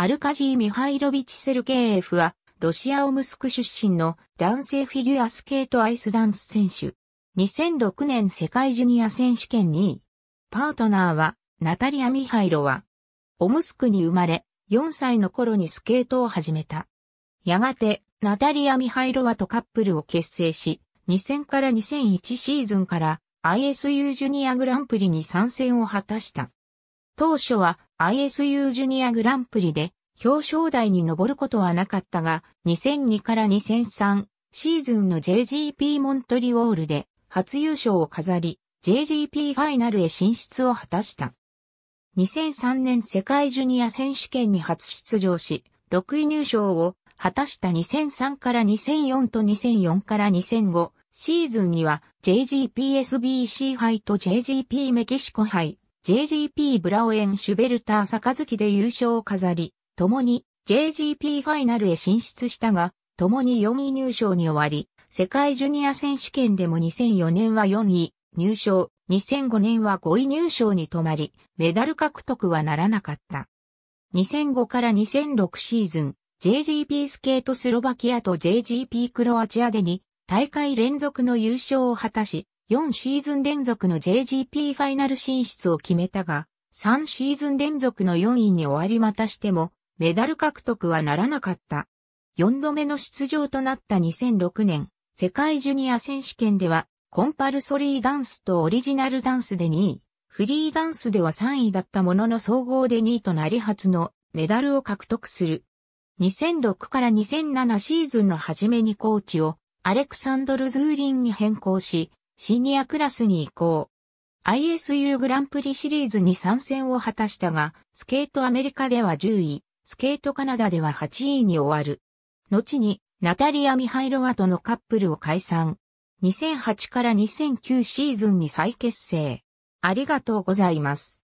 アルカジー・ミハイロビチ・セルケーエフは、ロシア・オムスク出身の男性フィギュアスケートアイスダンス選手。2006年世界ジュニア選手権2位。パートナーは、ナタリア・ミハイロワ。オムスクに生まれ、4歳の頃にスケートを始めた。やがて、ナタリア・ミハイロワとカップルを結成し、2000から2001シーズンから ISU ジュニアグランプリに参戦を果たした。当初は ISU ジュニアグランプリで表彰台に上ることはなかったが、2002から2003シーズンの JGP モントリオールで初優勝を飾り、JGP ファイナルへ進出を果たした。2003年世界ジュニア選手権に初出場し、6位入賞を果たした2003から2004と2004から2005シーズンには JGPSBC 杯と JGP メキシコ杯、JGP ブラオエン・シュベルター・月で優勝を飾り、共に JGP ファイナルへ進出したが、共に4位入賞に終わり、世界ジュニア選手権でも2004年は4位入賞、2005年は5位入賞に止まり、メダル獲得はならなかった。2005から2006シーズン、JGP スケートスロバキアと JGP クロアチアでに大会連続の優勝を果たし、4シーズン連続の JGP ファイナル進出を決めたが、3シーズン連続の4位に終わりまたしても、メダル獲得はならなかった。4度目の出場となった2006年、世界ジュニア選手権では、コンパルソリーダンスとオリジナルダンスで2位、フリーダンスでは3位だったものの総合で2位となり初のメダルを獲得する。2006から2007シーズンの初めにコーチをアレクサンドル・ズーリンに変更し、シニアクラスに移行。ISU グランプリシリーズに参戦を果たしたが、スケートアメリカでは10位、スケートカナダでは8位に終わる。後に、ナタリア・ミハイロワとのカップルを解散。2008から2009シーズンに再結成。ありがとうございます。